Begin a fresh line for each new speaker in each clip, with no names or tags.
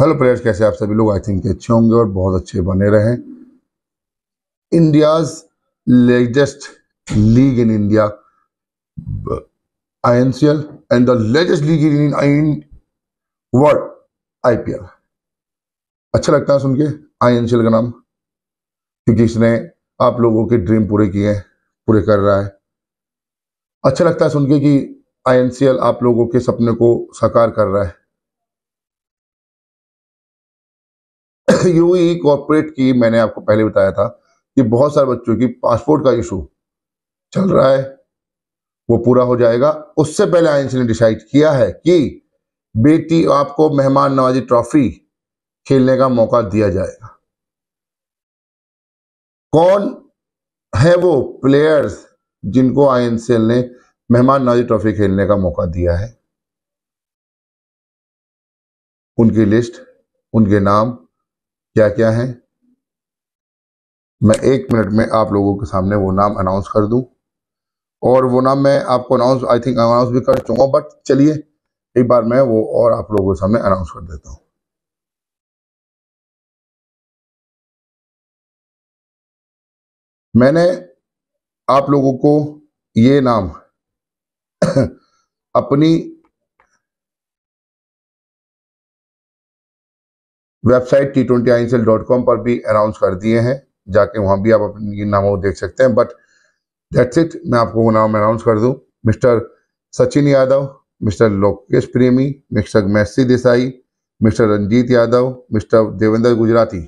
Hello players कैसे आप सभी लोग आई थिंक अच्छे होंगे और बहुत अच्छे बने रहे India's latest league in India I and the latest league in in world IPL अच्छा लगता है सुन के आई का नाम क्योंकि इसने आप लोगों के ड्रीम पूरे किए हैं पूरे कर रहा है अच्छा लगता है सुन के कि आई आप लोगों के सपने को साकार कर रहा है यूई कॉरपोरेट की मैंने आपको पहले बताया था कि बहुत सारे बच्चों की पासपोर्ट का इशू चल रहा है वो पूरा हो जाएगा उससे पहले आइंस ने डिसाइड किया है कि बेटी आपको मेहमान नवाजी ट्रॉफी खेलने का मौका दिया जाएगा कौन है वो प्लेयर्स जिनको आई ने मेहमान नवाजी ट्रॉफी खेलने का मौका दिया है उनकी लिस्ट उनके नाम क्या क्या है मैं एक मिनट में आप लोगों के सामने वो नाम अनाउंस कर दूं और वो नाम मैं आपको अनाउंस आई थिंक अनाउंस भी कर चुका बट चलिए एक बार मैं वो और आप लोगों के सामने अनाउंस कर देता हूं मैंने आप लोगों को ये नाम अपनी website T twenty I N dot com पर भी अनाउंस कर दिए हैं जाके वहाँ भी आप अपनी नामों देख सकते हैं बट दैट्स इट मैं आपको वो नाम अनाउंस कर दूँ mister Sachin Yadav mister Lokesh Premi mister Maisi Desai mister Ranjeet Yadav mister Devendra Gujarati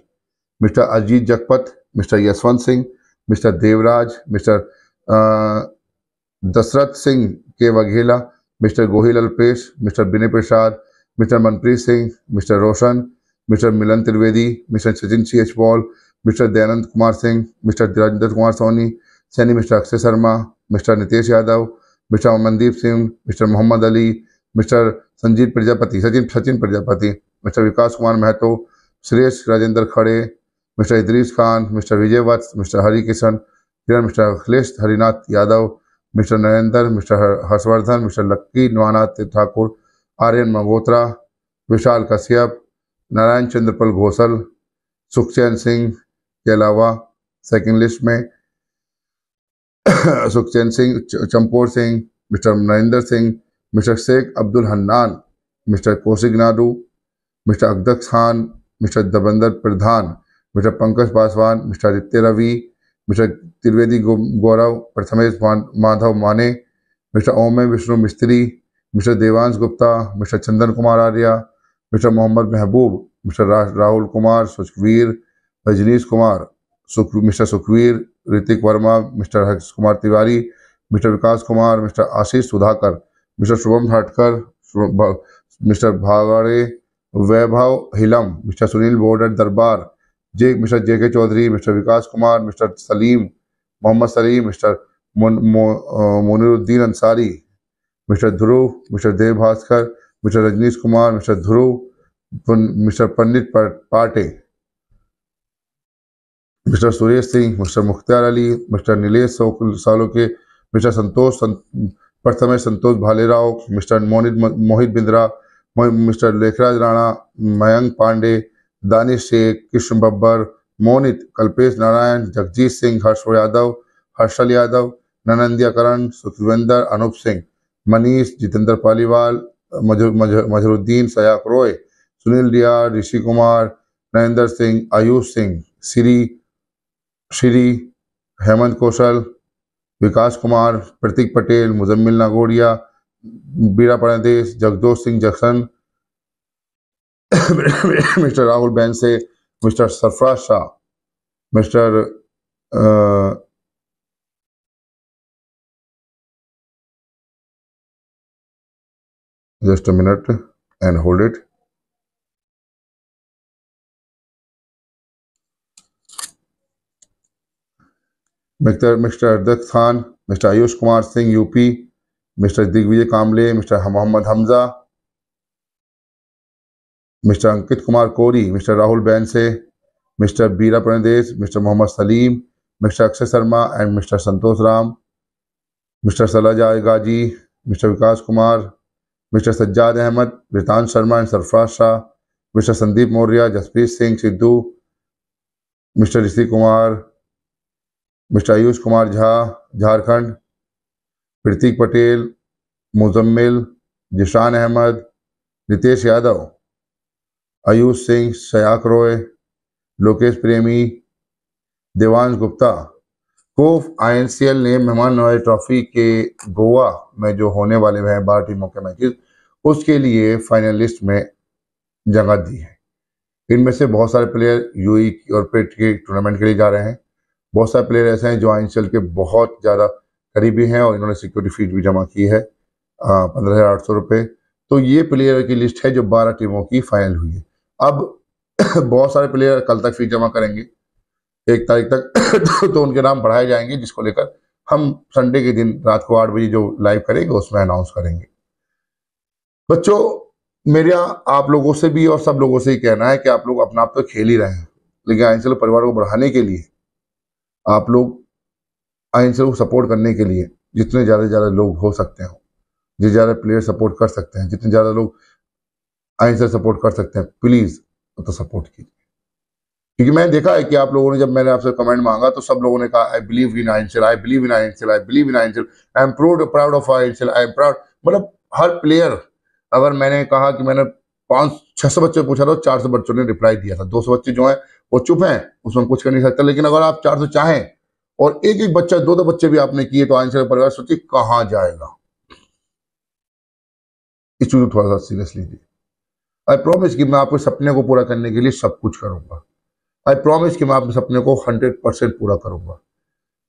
mister Ajit Jagpat mister Yashwant Singh mister Devraj mister Dashrath Singh K Vaghela mister Gohil Alpesh mister Vinay Prasad mister Manpreet Singh mister Roshan mister Milan Trivedi mister Sachin C H Paul mister Dayanand Kumar Singh mister Rajendra Kumar Soni Saini mister Akshay Sharma mister Nitesh Yadav mister Amandeep Singh mister Mohammad Ali mister Sanjeev Prajapati Sachin Sachin Prajapati mister Vikas Kumar Mahato Suresh Rajendra Khade mister Idris Khan mister Vijay Vats mister Hari Kishan फिर mister Akhilesh Harinath Yadav mister Narendra mister Harshvardhan mister Lucky Navanath Thakur Aryan Mangotra Vishal Kashyap Narayan Chandrapal Ghosal Sukhchain Singh के अलावा second list में Sukhchain Singh Champor Singh mister Narendra Singh mister Shaikh Abdul Hannan mister Kaushik Nadu mister Akdak Khan mister दबंदर Pradhan mister Pankaj Paswan mister Aditya Ravi mister Trivedi Gaurav Prathamesh Madhav Mane mister Ome Vishnu Mistry mister Devansh Gupta mister Chandan Kumar Arya mister Mohammad Mehboob mister Rahul Kumar Sukhvir Rajnish Kumar Sukh mister Sukhvir Hrithik Verma mister Harsh Kumar Tiwari mister Vikas Kumar mister Ashish Sudhakar mister Shubham Bhatkar mister Bhagde Vaibhav Hilam mister Sunil Border Darbar J mister J K Chaudhary mister Vikas Kumar mister Salim Mohammad Salim mister Muniruddin Ansari mister Dhruv mister Dev Bhaskar mister Rajnish Kumar mister Dhruv mister Pandit Pate mister Suresh Singh mister Mukhtar Ali mister Nilesh K mister Santosh Pratham Prathamesh Santosh Bhalerao mister Mohit Mohit Bindra mister Lekhraj Rana Mayank Pande Danish Shaikh Krishna Babbar Monit Kalpesh Narayan Jagjit Singh Harsh Yadav Harshal Yadav Nanandiya Karan Sukhwinder Anoop Singh Manish Jitendra Paliwal Mazaruddin Sayak Roy Sunil Diya Rishi Kumar Narendra Singh Ayush Singh Shri Shri Hemant Kaushal Vikas Kumar Prateek Patel Muzammil Nagodiya Bira Pardesh Jagdosh Singh Jackson mister Rahul Bainse mister Sarfaraz Shah mister Just a minute, and hold it. Mr. Mr. Ardat Khan, Mr. Ayush Kumar Singh, UP, Mr. Digvijay Kamble, Mr. Muhammad Hamza, Mr. Ankit Kumar Kori, Mr. Rahul Bense, Mr. Bira Pradesh, Mr. Muhammad Salim, Mr. Akshay Sharma, and Mr. Santosh Ram, Mr. Salajai Gaji, Mr. Vikas Kumar, mister Sajjad Ahmad Ritan Sharma and Sarfaraz Shah mister Sandeep Maurya Jaspreet Singh Sidhu mister Rishi Kumar mister Ayush Kumar Jha Jharkhand Prateek Patel Muzammil Zishan Ahmad Ritesh Yadav Ayush Singh Sayak Roy Lokesh Premi Devansh Gupta कोफ आई ने मेहमान Nawaz trophy के गोवा में जो होने वाले हैं बारह टीमों के मैचेस उसके लिए फाइनलिस्ट में जगह दी है इनमें से बहुत सारे प्लेयर यूई e e और पेट के टूर्नामेंट के लिए जा रहे हैं बहुत सारे प्लेयर ऐसे हैं जो आइंसल के बहुत ज़्यादा करीबी हैं और इन्होंने सिक्योरिटी फीस भी जमा की है पंद्रह हज़ार आठ सौ रुपये तो ये प्लेयर की लिस्ट है जो बारह टीमों की फाइनल हुई है अब बहुत सारे प्लेयर कल तक फीस जमा करेंगे एक तारीख तक तो उनके नाम बढ़ाए जाएंगे जिसको लेकर हम संडे के दिन रात को आठ बजे जो लाइव करेंगे उसमें अनाउंस करेंगे बच्चों मेरा आप लोगों से भी और सब लोगों से ही कहना है कि आप लोग अपना आप तो खेल ही रहे हैं लेकिन आइंसल परिवार को बढ़ाने के लिए आप लोग आइंसल को सपोर्ट करने के लिए जितने ज़्यादा से ज़्यादा लोग हो सकते हो जितने ज़्यादा प्लेयर सपोर्ट कर सकते हैं जितने ज़्यादा लोग आइंसल सपोर्ट कर सकते हैं प्लीज़ तो सपोर्ट कीजिए क्योंकि मैंने देखा है कि आप लोगों ने जब मैंने आपसे कमेंट मांगा तो सब लोगों ने कहा I believe in I I believe in I Ansel I believe in I I am proud proud of I Ansel I am proud मतलब हर प्लेयर अगर मैंने कहा कि मैंने पांच छह सौ बच्चों पूछा था तो चार सौ बच्चों ने रिप्लाई दिया था दो सौ बच्चे जो है वो चुप हैं उसमें कुछ कर नहीं सकता लेकिन अगर आप चार सौ चाहें और एक एक बच्चा दो दो बच्चे भी आपने किए तो आंसर परिवार सोचिए कहाँ जाएगा इस चीज़ को थोड़ा सा सीरियसली आई प्रॉमिस कि मैं आपके सपने को पूरा करने के लिए सब कुछ करूंगा आई प्रॉमिस कि मैं आपके सपने को हंड्रेड परसेंट पूरा करूंगा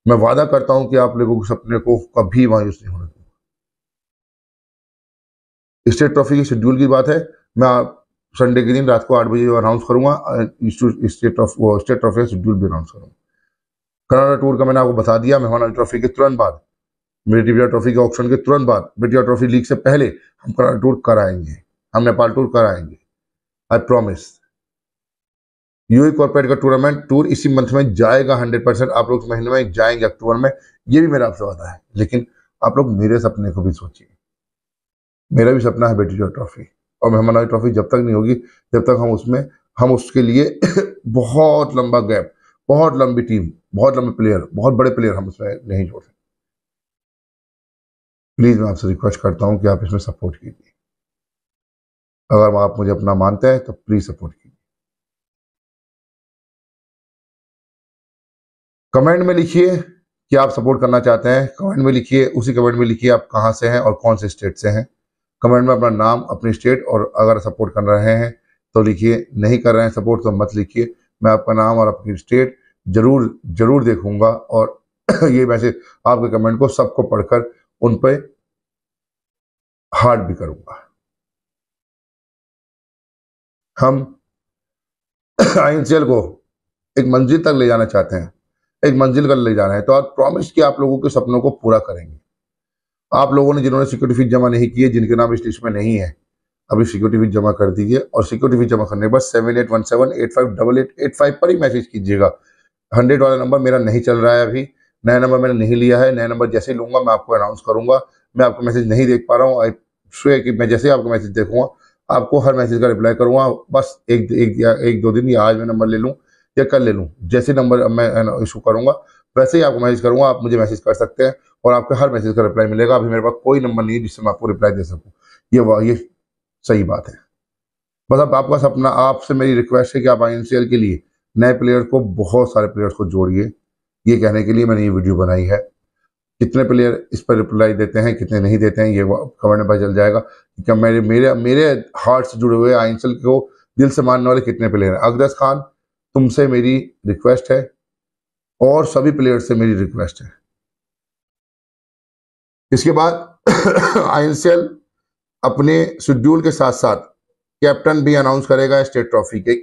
मैं वादा करता हूं कि आप लोगों के सपने को कभी मायूस नहीं होने दूंगा स्टेट ट्रॉफी के शेड्यूल की बात है मैं संडे के दिन रात को आठ बजे अनाउंस करूंगा स्टेट स्टेट ट्रॉफी का शेड्यूल भी अनाउंस करूंगा कनाडा टूर का मैंने आपको बता दिया मेहमान ट्रॉफी के तुरंत बाद मेटिविया ट्रॉफी के ऑप्शन के तुरंत बाद मेटिया ट्रॉफी लीग से पहले हम कनाडा टूर कराएंगे हम नेपाल टूर कराएंगे आई प्रॉमिस यूई कॉर्पोरेट का टूर्नामेंट टूर इसी मंथ में जाएगा हंड्रेड परसेंट आप लोग महीने में जाएंगे अक्टूबर में ये भी मेरा आपसे वादा है लेकिन आप लोग मेरे सपने को भी सोचिए मेरा भी सपना है बेटी जो ट्रॉफी और मेहमान ट्रॉफी जब तक नहीं होगी जब तक हम उसमें हम उसके लिए बहुत लंबा गैप बहुत लंबी टीम बहुत लंबे प्लेयर बहुत बड़े प्लेयर हम उसमें नहीं जोड़ सकते प्लीज़ मैं आपसे रिक्वेस्ट करता हूँ कि आप इसमें सपोर्ट कीजिए अगर आप मुझे अपना मानते हैं तो प्लीज़ सपोर्ट कीजिए कमेंट में लिखिए कि आप सपोर्ट करना चाहते हैं कमेंट में लिखिए उसी कमेंट में लिखिए आप कहाँ से हैं और कौन से स्टेट से हैं कमेंट में अपना नाम अपनी स्टेट और अगर सपोर्ट कर रहे हैं तो लिखिए नहीं कर रहे हैं सपोर्ट तो मत लिखिए मैं आपका नाम और अपनी स्टेट जरूर जरूर देखूंगा और ये मैसेज आपके कमेंट को सबको पढ़कर उन पर हार्ड भी करूंगा हम आइंसियल को एक मंजिल तक ले जाना चाहते हैं एक मंजिल का ले जाना है तो आप प्रॉमिस कि आप लोगों के सपनों को पूरा करेंगे आप लोगों ने जिन्होंने सिक्योरिटी फीस जमा नहीं की है जिनके नाम इस लिस्ट में नहीं है अभी सिक्योरिटी फीस जमा कर दीजिए और सिक्योरिटी फीस जमा करने के बाद seven eight one seven eight five double eight eight five पर ही मैसेज कीजिएगा हंड्रेड वाला नंबर मेरा नहीं चल रहा है अभी नया नंबर मैंने नहीं लिया है नया नंबर जैसे ही लूंगा मैं आपको अनाउंस करूंगा मैं आपको मैसेज नहीं देख पा रहा हूँ आई श्वे कि मैं जैसे आपका मैसेज देखूंगा आपको हर मैसेज का रिप्लाई करूंगा बस एक एक, एक दो दिन या आज मैं नंबर ले लूँ या कर ले लूँ जैसे नंबर मैं इशू करूँगा वैसे ही आपको मैसेज करूँगा आप मुझे मैसेज कर सकते हैं और आपके हर मैसेज का रिप्लाई मिलेगा अभी मेरे पास कोई नंबर नहीं है जिससे मैं आपको रिप्लाई दे सकूँ ये ये सही बात है बस अब आपका सपना आपसे मेरी रिक्वेस्ट है कि आप आई के लिए नए प्लेयर्स को बहुत सारे प्लेयर्स को जोड़िए ये कहने के लिए मैंने ये वीडियो बनाई है कितने प्लेयर इस पर रिप्लाई देते हैं कितने नहीं देते हैं ये कमेंट में पता चल जाएगा कि मेरे मेरे मेरे हार्ट से जुड़े हुए आइंसल को दिल से मानने वाले कितने प्लेयर हैं अगदस खान तुमसे मेरी रिक्वेस्ट है और सभी प्लेयर से मेरी रिक्वेस्ट है इसके बाद आइंसेल अपने शेड्यूल के साथ साथ कैप्टन भी अनाउंस करेगा स्टेट ट्रॉफी के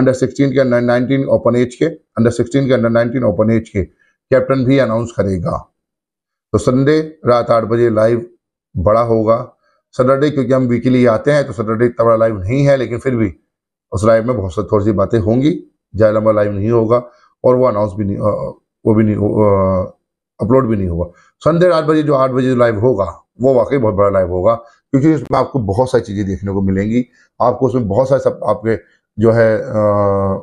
अंडर 16 के अंडर 19 ओपन एज के अंडर 16 के अंडर 19 ओपन एज के कैप्टन भी अनाउंस करेगा तो संडे रात आठ बजे लाइव बड़ा होगा सैटरडे क्योंकि हम वीकली आते हैं तो सैटरडे इतना बड़ा लाइव नहीं है लेकिन फिर भी उस लाइव में बहुत सारी थोड़ी सी बातें होंगी जायलम्बा लाइव नहीं होगा और वो अनाउंस भी नहीं वो भी नहीं अपलोड भी नहीं होगा संडे आठ बजे जो आठ बजे लाइव होगा वो वाकई बहुत बड़ा लाइव होगा क्योंकि उसमें आपको बहुत सारी चीज़ें देखने को मिलेंगी आपको उसमें बहुत सारे सब आपके जो है आ,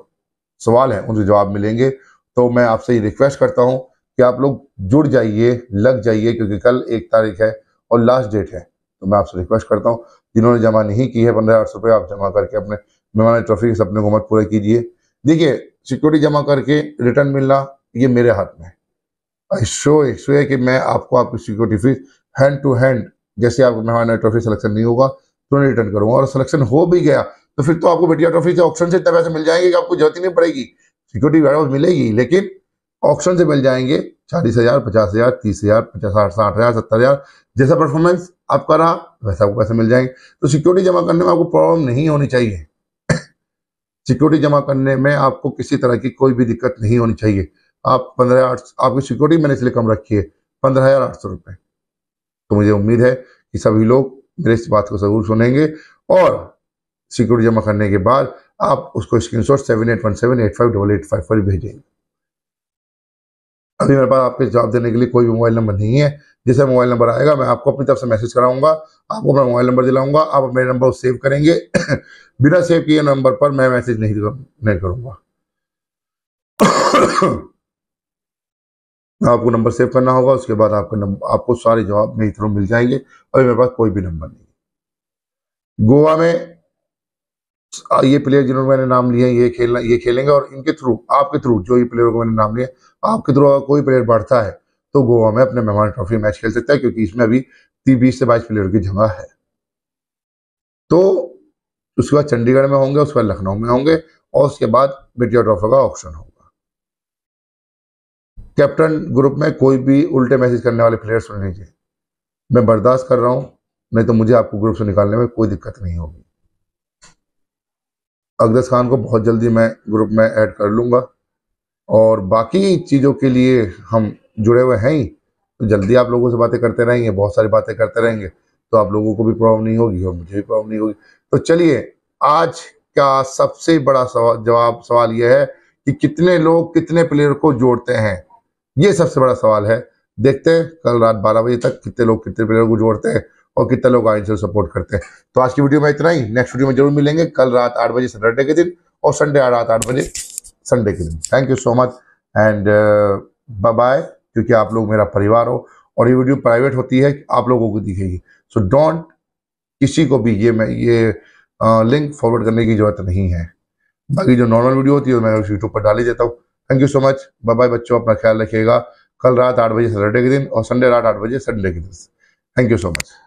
सवाल हैं उनके जवाब मिलेंगे तो मैं आपसे ये रिक्वेस्ट करता हूँ कि आप लोग जुड़ जाइए लग जाइए क्योंकि कल एक तारीख है और लास्ट डेट है तो मैं आपसे रिक्वेस्ट करता हूँ जिन्होंने जमा नहीं की है पंद्रह आठ सौ रुपये आप जमा करके अपने मेहमान ट्रॉफी के सपने को मत पूरा कीजिए देखिए सिक्योरिटी जमा करके रिटर्न मिलना ये मेरे हाथ में है आई शो शो है कि मैं आपको आपकी security fees hand to hand जैसे आपको मेहमान ट्रॉफी सिलेक्शन नहीं होगा नहीं रिटर्न करूंगा और सिलेक्शन हो भी गया तो फिर तो आपको बेटिया ट्रॉफी से ऑप्शन से इतना पैसे मिल जाएंगे कि आपको जरूरत ही नहीं पड़ेगी सिक्योरिटी गार्ड मिलेगी लेकिन ऑप्शन से मिल जाएंगे चालीस हजार पचास हजार तीस हजार पचास साठ साठ हजार सत्तर हजार जैसा परफॉर्मेंस आपका रहा वैसा आपको पैसे मिल जाएंगे तो सिक्योरिटी जमा करने में आपको प्रॉब्लम नहीं होनी चाहिए सिक्योरिटी जमा करने में आपको किसी तरह की कोई भी दिक्कत नहीं होनी चाहिए आप पंद्रह आठ आपकी सिक्योरिटी मैंने इसलिए कम रखी है पंद्रह हज़ार आठ सौ रुपये तो मुझे उम्मीद है कि सभी लोग मेरे इस बात को ज़रूर सुनेंगे और सिक्योरिटी जमा करने के बाद आप उसको screenshot seven eight one seven eight five double eight five पर भेजेंगे अभी मेरे पास आपके जवाब देने के लिए कोई भी मोबाइल नंबर नहीं है जिसे मोबाइल नंबर आएगा मैं आपको अपनी तरफ से मैसेज कराऊंगा आपको अपना मोबाइल नंबर दिलाऊंगा आप मेरे नंबर को सेव करेंगे बिना सेव किए नंबर पर मैं मैसेज नहीं नहीं करूंगा आपको नंबर सेव करना होगा उसके बाद आपको नंबर आपको सारे जवाब मेरे थ्रू मिल जाएंगे अभी मेरे पास कोई भी नंबर नहीं गोवा में ये प्लेयर जिन्होंने मैंने नाम लिए ये खेलना ये खेलेंगे और इनके थ्रू आपके थ्रू जो ये प्लेयर को मैंने नाम लिया आपके थ्रू अगर कोई प्लेयर बढ़ता है तो गोवा में अपने मेहमान ट्रॉफी मैच खेल सकता है क्योंकि इसमें अभी बीस से बाईस प्लेयर की जगह है तो उसके बाद चंडीगढ़ में होंगे उसके बाद लखनऊ में होंगे और उसके बाद बिटिया ट्रॉफी का ऑप्शन होगा कैप्टन ग्रुप में कोई भी उल्टे मैसेज करने वाले प्लेयर सुन लीजिए मैं बर्दाश्त कर रहा हूँ नहीं तो मुझे आपको ग्रुप से निकालने में कोई दिक्कत नहीं होगी अगदस खान को बहुत जल्दी मैं ग्रुप में ऐड कर लूँगा और बाकी चीज़ों के लिए हम जुड़े हुए हैं ही तो जल्दी आप लोगों से बातें करते रहेंगे बहुत सारी बातें करते रहेंगे तो आप लोगों को भी प्रॉब्लम नहीं होगी और मुझे भी प्रॉब्लम नहीं होगी तो चलिए आज का सबसे बड़ा सवाल जवाब सवाल यह है कि कितने लोग कितने प्लेयर को जोड़ते हैं ये सबसे बड़ा सवाल है देखते हैं कल रात बारह बजे तक कितने लोग कितने प्लेयर को जोड़ते हैं और कितने लोग आइंस सपोर्ट करते हैं तो आज की वीडियो में इतना ही नेक्स्ट वीडियो में जरूर मिलेंगे कल रात आठ बजे सैटरडे के दिन और संडे रात आठ बजे संडे के दिन thank you so much and bye क्योंकि आप लोग मेरा परिवार हो और ये वीडियो प्राइवेट होती है आप लोगों को दिखेगी सो डोंट किसी को भी ये मैं ये लिंक uh, फॉरवर्ड करने की जरूरत नहीं है बाकी जो नॉर्मल वीडियो होती है मैं उस यूट्यूब पर डाल ही देता हूँ thank you so much bye bye बच्चों अपना ख्याल रखिएगा कल रात आठ बजे सैटरडे के दिन और संडे रात आठ बजे संडे के दिन थैंक यू सो मच